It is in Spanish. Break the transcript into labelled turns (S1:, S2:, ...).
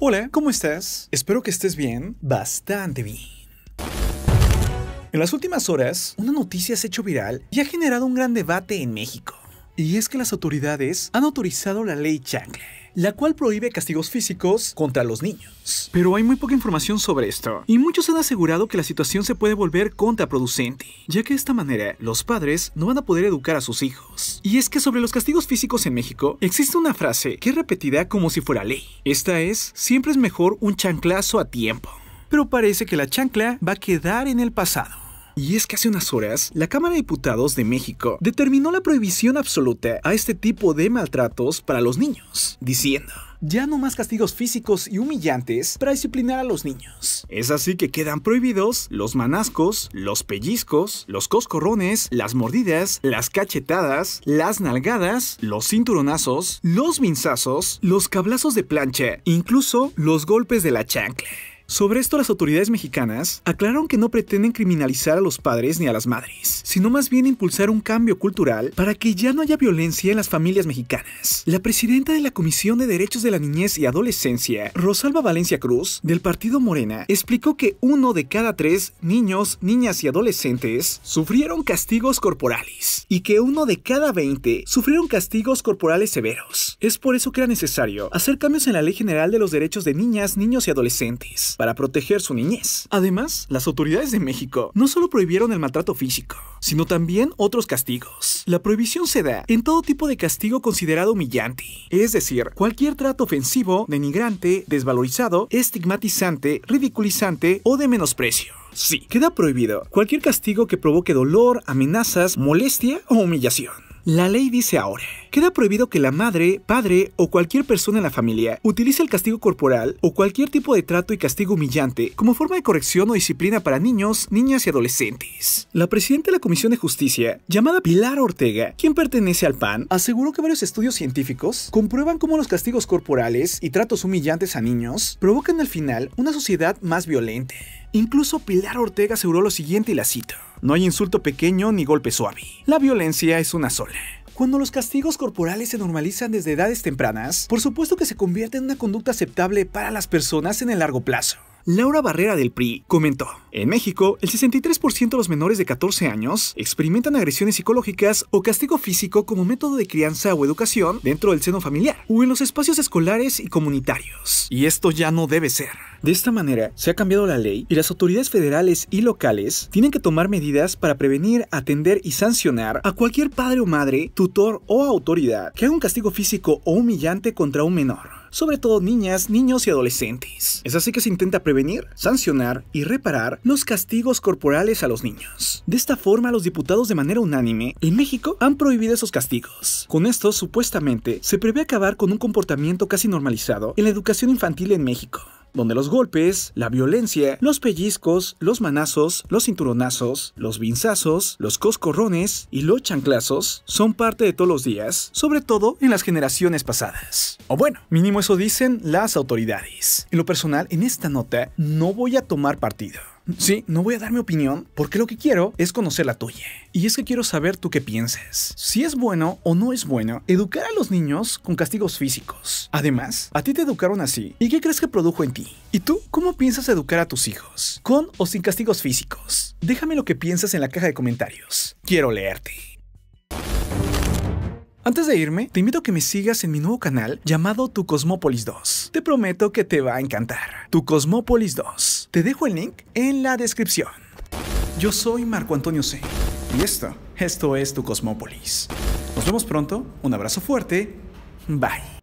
S1: Hola, ¿cómo estás? Espero que estés bien, bastante bien. En las últimas horas, una noticia se ha hecho viral y ha generado un gran debate en México. Y es que las autoridades han autorizado la ley Changle, la cual prohíbe castigos físicos contra los niños. Pero hay muy poca información sobre esto, y muchos han asegurado que la situación se puede volver contraproducente, ya que de esta manera los padres no van a poder educar a sus hijos. Y es que sobre los castigos físicos en México existe una frase que es repetida como si fuera ley. Esta es, siempre es mejor un chanclazo a tiempo. Pero parece que la chancla va a quedar en el pasado. Y es que hace unas horas, la Cámara de Diputados de México determinó la prohibición absoluta a este tipo de maltratos para los niños, diciendo ya no más castigos físicos y humillantes para disciplinar a los niños. Es así que quedan prohibidos los manascos, los pellizcos, los coscorrones, las mordidas, las cachetadas, las nalgadas, los cinturonazos, los minzazos, los cablazos de plancha, incluso los golpes de la chancla. Sobre esto las autoridades mexicanas aclararon que no pretenden criminalizar a los padres ni a las madres, sino más bien impulsar un cambio cultural para que ya no haya violencia en las familias mexicanas. La presidenta de la Comisión de Derechos de la Niñez y Adolescencia, Rosalba Valencia Cruz, del partido Morena, explicó que uno de cada tres niños, niñas y adolescentes sufrieron castigos corporales y que uno de cada 20 sufrieron castigos corporales severos. Es por eso que era necesario hacer cambios en la Ley General de los Derechos de Niñas, Niños y Adolescentes para proteger su niñez. Además, las autoridades de México no solo prohibieron el maltrato físico, sino también otros castigos. La prohibición se da en todo tipo de castigo considerado humillante, es decir, cualquier trato ofensivo, denigrante, desvalorizado, estigmatizante, ridiculizante o de menosprecio. Sí, queda prohibido cualquier castigo que provoque dolor, amenazas, molestia o humillación. La ley dice ahora, queda prohibido que la madre, padre o cualquier persona en la familia utilice el castigo corporal o cualquier tipo de trato y castigo humillante como forma de corrección o disciplina para niños, niñas y adolescentes. La presidenta de la Comisión de Justicia, llamada Pilar Ortega, quien pertenece al PAN, aseguró que varios estudios científicos comprueban cómo los castigos corporales y tratos humillantes a niños provocan al final una sociedad más violenta. Incluso Pilar Ortega aseguró lo siguiente y la cita: No hay insulto pequeño ni golpe suave. La violencia es una sola. Cuando los castigos corporales se normalizan desde edades tempranas, por supuesto que se convierte en una conducta aceptable para las personas en el largo plazo. Laura Barrera del PRI comentó, en México, el 63% de los menores de 14 años experimentan agresiones psicológicas o castigo físico como método de crianza o educación dentro del seno familiar o en los espacios escolares y comunitarios. Y esto ya no debe ser. De esta manera, se ha cambiado la ley y las autoridades federales y locales tienen que tomar medidas para prevenir, atender y sancionar a cualquier padre o madre, tutor o autoridad que haga un castigo físico o humillante contra un menor sobre todo niñas, niños y adolescentes. Es así que se intenta prevenir, sancionar y reparar los castigos corporales a los niños. De esta forma, los diputados de manera unánime en México han prohibido esos castigos. Con esto, supuestamente, se prevé acabar con un comportamiento casi normalizado en la educación infantil en México donde los golpes, la violencia, los pellizcos, los manazos, los cinturonazos, los vinzazos, los coscorrones y los chanclazos son parte de todos los días, sobre todo en las generaciones pasadas. O bueno, mínimo eso dicen las autoridades. En lo personal, en esta nota no voy a tomar partido. Sí, no voy a dar mi opinión porque lo que quiero es conocer la tuya. Y es que quiero saber tú qué piensas. Si es bueno o no es bueno educar a los niños con castigos físicos. Además, a ti te educaron así. ¿Y qué crees que produjo en ti? ¿Y tú cómo piensas educar a tus hijos? ¿Con o sin castigos físicos? Déjame lo que piensas en la caja de comentarios. Quiero leerte. Antes de irme, te invito a que me sigas en mi nuevo canal llamado Tu Cosmópolis 2. Te prometo que te va a encantar. Tu Cosmópolis 2. Te dejo el link en la descripción. Yo soy Marco Antonio C. Y esto, esto es Tu Cosmópolis. Nos vemos pronto, un abrazo fuerte, bye.